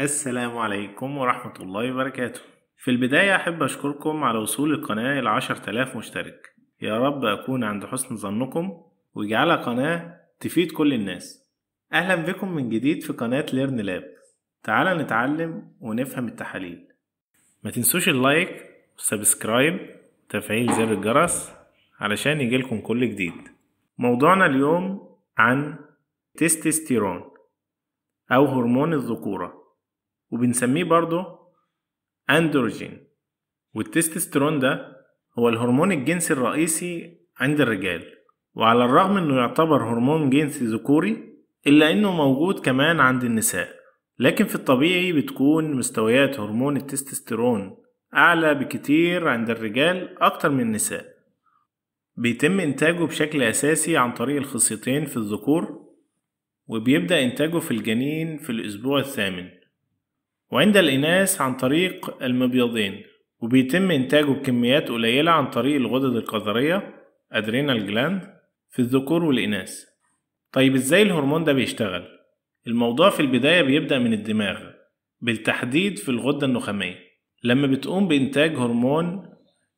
السلام عليكم ورحمة الله وبركاته في البداية أحب أشكركم على وصول القناة إلى 10000 مشترك يا رب أكون عند حسن ظنكم ويجعلها قناة تفيد كل الناس أهلا بكم من جديد في قناة ليرن لاب تعالى نتعلم ونفهم التحاليل ما تنسوش اللايك والسبسكرايب وتفعيل زر الجرس علشان يجيلكم كل جديد موضوعنا اليوم عن تستستيرون أو هرمون الذكورة وبنسميه برضه أندروجين والتستوستيرون ده هو الهرمون الجنسي الرئيسي عند الرجال وعلى الرغم انه يعتبر هرمون جنسي ذكوري الا انه موجود كمان عند النساء لكن في الطبيعي بتكون مستويات هرمون التستوستيرون اعلى بكتير عند الرجال اكتر من النساء بيتم انتاجه بشكل اساسي عن طريق الخصيتين في الذكور وبيبدا انتاجه في الجنين في الاسبوع الثامن وعند الإناث عن طريق المبيضين وبيتم إنتاجه بكميات قليلة عن طريق الغدد القذرية أدرينال جلاند في الذكور والإناث طيب إزاي الهرمون ده بيشتغل؟ الموضوع في البداية بيبدأ من الدماغ بالتحديد في الغدة النخامية لما بتقوم بإنتاج هرمون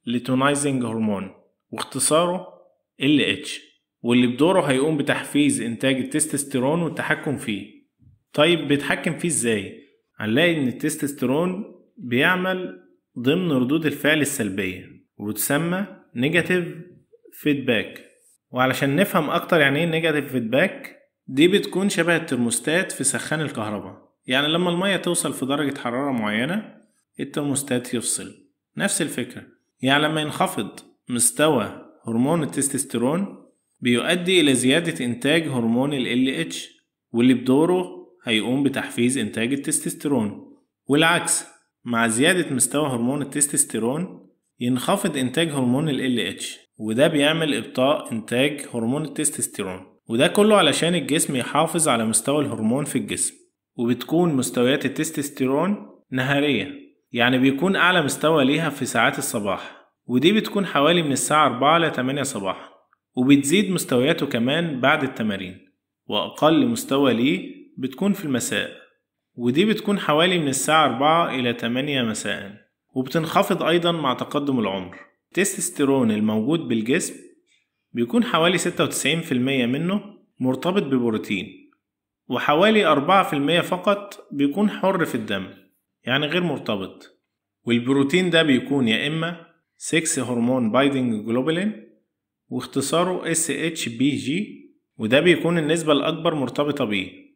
لتونايزنج هرمون واختصاره LH واللي بدوره هيقوم بتحفيز إنتاج التستوستيرون والتحكم فيه طيب بيتحكم فيه إزاي؟ هنلاقي ان التستوستيرون بيعمل ضمن ردود الفعل السلبية وتسمى نيجاتيف فيدباك وعلشان نفهم اكتر يعني ايه نيجاتيف فيدباك دي بتكون شبه الترموستات في سخان الكهرباء يعني لما المية توصل في درجة حرارة معينة الترموستات يفصل نفس الفكرة يعني لما ينخفض مستوى هرمون التستوستيرون بيؤدي إلى زيادة إنتاج هرمون ال LH واللي بدوره هيقوم بتحفيز إنتاج التستوستيرون والعكس مع زيادة مستوى هرمون التستوستيرون ينخفض إنتاج هرمون ال LH وده بيعمل إبطاء إنتاج هرمون التستوستيرون وده كله علشان الجسم يحافظ على مستوى الهرمون في الجسم وبتكون مستويات التستوستيرون نهارية يعني بيكون أعلى مستوى ليها في ساعات الصباح ودي بتكون حوالي من الساعة 4 ل 8 صباحا وبتزيد مستوياته كمان بعد التمارين وأقل مستوى ليه بتكون في المساء ودي بتكون حوالي من الساعة 4 إلى 8 مساء وبتنخفض أيضا مع تقدم العمر التستوستيرون الموجود بالجسم بيكون حوالي 96% منه مرتبط ببروتين وحوالي 4% فقط بيكون حر في الدم يعني غير مرتبط والبروتين ده بيكون يا إما 6 هرمون بايدنج جلوبالين واختصاره SHBG وده بيكون النسبة الأكبر مرتبطة بيه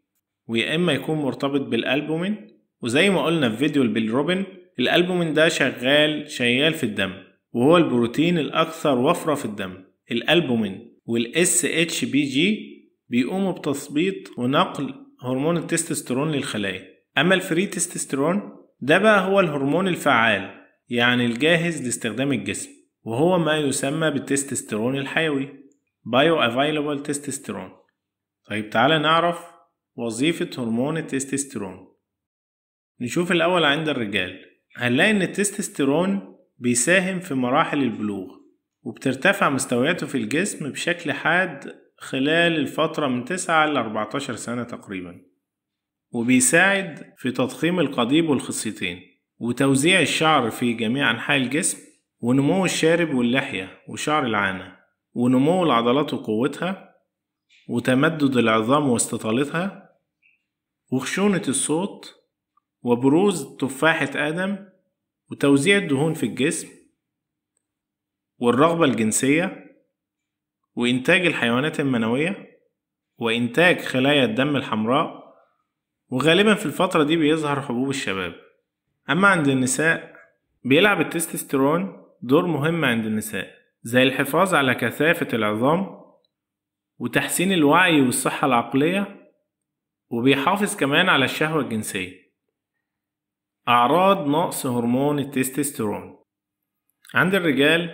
ويا إما يكون مرتبط بالألبومين وزي ما قلنا في فيديو البيلروبين الألبومين ده شغال شيال في الدم وهو البروتين الأكثر وفرة في الدم الألبومين والاس اتش بي جي بيقوموا بتثبيط ونقل هرمون التستوستيرون للخلايا أما الفري تستوستيرون ده بقى هو الهرمون الفعال يعني الجاهز لاستخدام الجسم وهو ما يسمى بالتستوستيرون الحيوي بايو Bioavailable تستوستيرون طيب تعالى نعرف وظيفة هرمون التستوستيرون نشوف الأول عند الرجال هنلاقي إن التستوستيرون بيساهم في مراحل البلوغ وبترتفع مستوياته في الجسم بشكل حاد خلال الفترة من 9 ل 14 سنة تقريبا وبيساعد في تضخيم القضيب والخصيتين وتوزيع الشعر في جميع أنحاء الجسم ونمو الشارب واللحية وشعر العانة ونمو العضلات وقوتها وتمدد العظام واستطالتها وخشونة الصوت وبروز تفاحة آدم وتوزيع الدهون في الجسم والرغبة الجنسية وإنتاج الحيوانات المنوية وإنتاج خلايا الدم الحمراء وغالبا في الفترة دي بيظهر حبوب الشباب أما عند النساء بيلعب التستوستيرون دور مهم عند النساء زي الحفاظ على كثافة العظام وتحسين الوعي والصحة العقلية وبيحافظ كمان على الشهوة الجنسية أعراض نقص هرمون التستوستيرون عند الرجال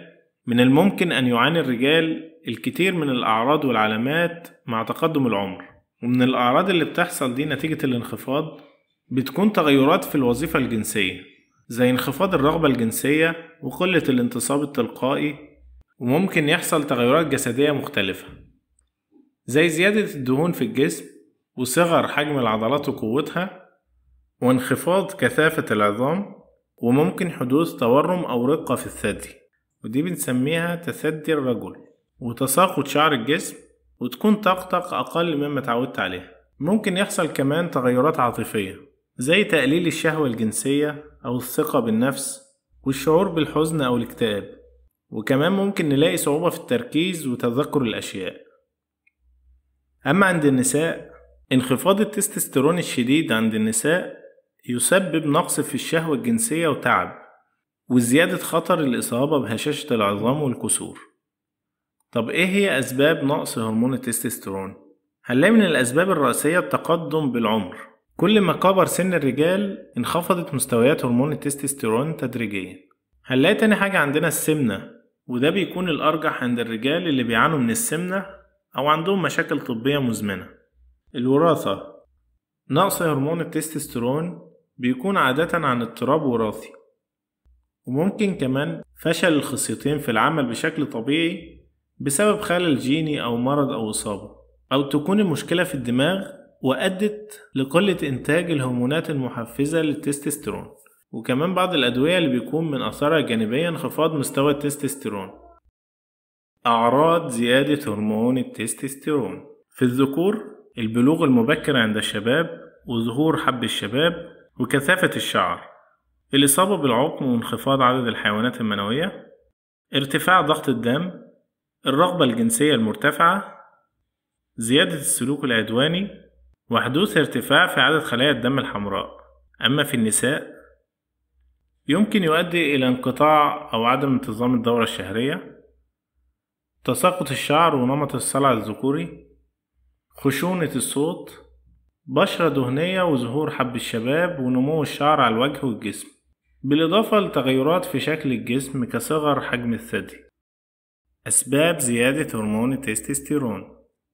من الممكن أن يعاني الرجال الكثير من الأعراض والعلامات مع تقدم العمر ومن الأعراض اللي بتحصل دي نتيجة الانخفاض بتكون تغيرات في الوظيفة الجنسية زي انخفاض الرغبة الجنسية وقلة الانتصاب التلقائي وممكن يحصل تغيرات جسدية مختلفة زي زيادة الدهون في الجسم وصغر حجم العضلات وقوتها وانخفاض كثافة العظام وممكن حدوث تورم أو رقة في الثدي ودي بنسميها تثدي الرجل وتساقط شعر الجسم وتكون طاقتك أقل مما تعودت عليها ممكن يحصل كمان تغيرات عاطفية زي تقليل الشهوة الجنسية أو الثقة بالنفس والشعور بالحزن أو الاكتئاب وكمان ممكن نلاقي صعوبة في التركيز وتذكر الأشياء أما عند النساء انخفاض التستوستيرون الشديد عند النساء يسبب نقص في الشهوة الجنسية وتعب وزيادة خطر الإصابة بهشاشة العظام والكسور طب إيه هي أسباب نقص هرمون التستوستيرون؟ هنلاقي من الأسباب الرئيسية التقدم بالعمر كل ما كبر سن الرجال انخفضت مستويات هرمون التستوستيرون تدريجيا هنلاقي تاني حاجة عندنا السمنة وده بيكون الأرجح عند الرجال اللي بيعانوا من السمنة أو عندهم مشاكل طبية مزمنة الوراثة نقص هرمون التستوستيرون بيكون عادة عن اضطراب وراثي وممكن كمان فشل الخصيتين في العمل بشكل طبيعي بسبب خلل جيني أو مرض أو إصابة أو تكون المشكلة في الدماغ وأدت لقلة إنتاج الهرمونات المحفزة للتستوستيرون وكمان بعض الأدوية اللي بيكون من أثرها جانبيا انخفاض مستوى التستوستيرون أعراض زيادة هرمون التستوستيرون في الذكور البلوغ المبكر عند الشباب وظهور حب الشباب وكثافة الشعر الإصابة بالعقم وانخفاض عدد الحيوانات المنوية ارتفاع ضغط الدم الرغبة الجنسية المرتفعة زيادة السلوك العدواني وحدوث ارتفاع في عدد خلايا الدم الحمراء أما في النساء يمكن يؤدي إلى انقطاع أو عدم انتظام الدورة الشهرية تساقط الشعر ونمط الصلع الذكوري خشونة الصوت بشرة دهنية وظهور حب الشباب ونمو الشعر على الوجه والجسم بالإضافة لتغيرات في شكل الجسم كصغر حجم الثدي أسباب زيادة هرمون التستوستيرون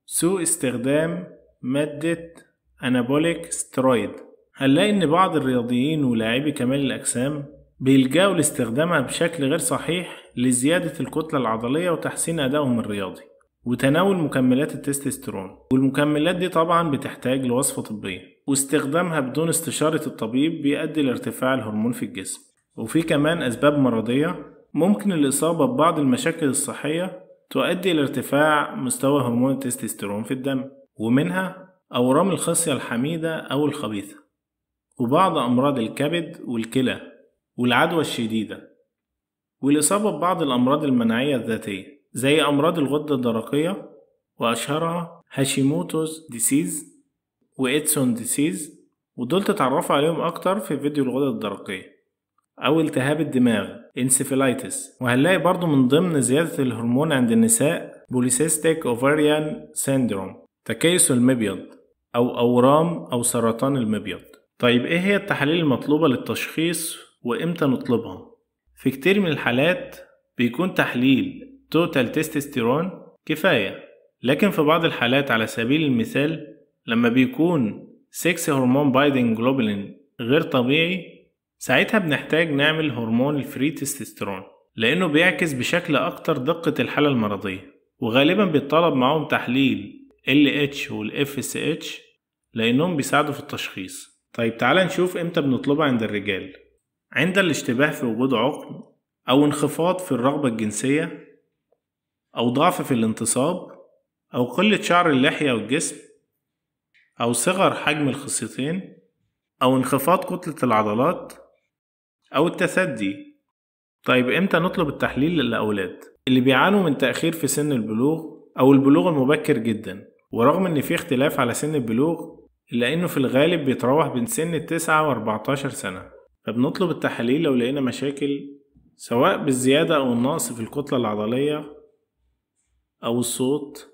سوء استخدام مادة أنابوليك سترويد هنلاقي إن بعض الرياضيين ولاعبي كمال الأجسام بيلجأوا لاستخدامها بشكل غير صحيح لزيادة الكتلة العضلية وتحسين أدائهم الرياضي وتناول مكملات التستوستيرون والمكملات دي طبعا بتحتاج لوصفة طبية واستخدامها بدون استشارة الطبيب بيؤدي لارتفاع الهرمون في الجسم وفي كمان أسباب مرضية ممكن الإصابة ببعض المشاكل الصحية تؤدي لارتفاع مستوى هرمون التستوستيرون في الدم ومنها أورام الخصية الحميدة أو الخبيثة وبعض أمراض الكبد والكلى والعدوى الشديدة والإصابة ببعض الأمراض المناعية الذاتية زي أمراض الغدة الدرقية وأشهرها هاشيموتوز ديسيز وإيدسون ديسيز ودول تتعرفوا عليهم أكتر في فيديو الغدة الدرقية أو التهاب الدماغ انسفلايتس وهنلاقي برضو من ضمن زيادة الهرمون عند النساء بوليسيستيك أوفاريان سيندروم تكيس المبيض أو أورام أو سرطان المبيض طيب إيه هي التحاليل المطلوبة للتشخيص وإمتى نطلبها؟ في كتير من الحالات بيكون تحليل توتال تستوستيرون كفاية لكن في بعض الحالات على سبيل المثال لما بيكون 6 هرمون بايدنج جلوبولين غير طبيعي ساعتها بنحتاج نعمل هرمون الفري تستوستيرون لأنه بيعكس بشكل أكتر دقة الحالة المرضية وغالبا بيطلب معاهم تحليل LH وال FSH لأنهم بيساعدوا في التشخيص طيب تعال نشوف امتى بنطلبها عند الرجال عند الاشتباه في وجود عقم أو انخفاض في الرغبة الجنسية أو ضعف في الانتصاب أو قلة شعر اللحية والجسم أو صغر حجم الخصيتين أو انخفاض كتلة العضلات أو التثدي طيب إمتى نطلب التحليل للأولاد اللي بيعانوا من تأخير في سن البلوغ أو البلوغ المبكر جدا ورغم إن في اختلاف على سن البلوغ إلا إنه في الغالب بيتراوح بين سن التسعة وأربعتاشر سنة فبنطلب التحاليل لو لقينا مشاكل سواء بالزيادة أو النقص في الكتلة العضلية أو الصوت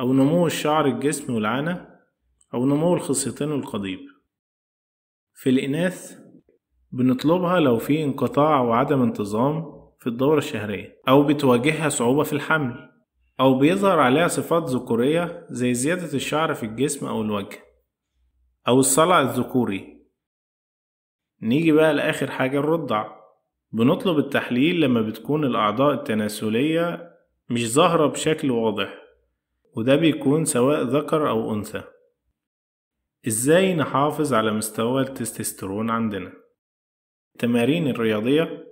أو نمو الشعر الجسم والعنى أو نمو الخصيتين والقضيب في الإناث بنطلبها لو في انقطاع وعدم انتظام في الدورة الشهرية أو بتواجهها صعوبة في الحمل أو بيظهر عليها صفات ذكورية زي زيادة الشعر في الجسم أو الوجه أو الصلع الذكوري نيجي بقى لآخر حاجة الرضع بنطلب التحليل لما بتكون الأعضاء التناسلية مش ظاهرة بشكل واضح وده بيكون سواء ذكر أو أنثى إزاي نحافظ على مستوى التستوستيرون عندنا؟ التمارين الرياضية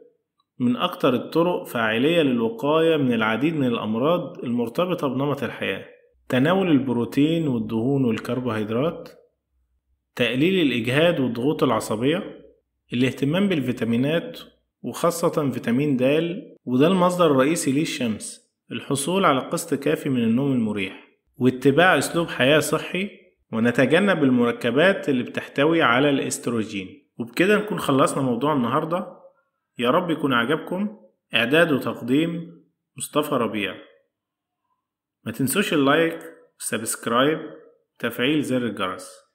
من أكتر الطرق فاعلية للوقاية من العديد من الأمراض المرتبطة بنمط الحياة تناول البروتين والدهون والكربوهيدرات تقليل الإجهاد والضغوط العصبية الاهتمام بالفيتامينات وخاصة فيتامين د وده المصدر الرئيسي للشمس الحصول على قسط كافي من النوم المريح واتباع أسلوب حياة صحي ونتجنب المركبات اللي بتحتوي على الاستروجين وبكده نكون خلصنا موضوع النهاردة يا رب يكون عجبكم إعداد وتقديم مصطفى ربيع ما تنسوش اللايك والسبسكرايب تفعيل زر الجرس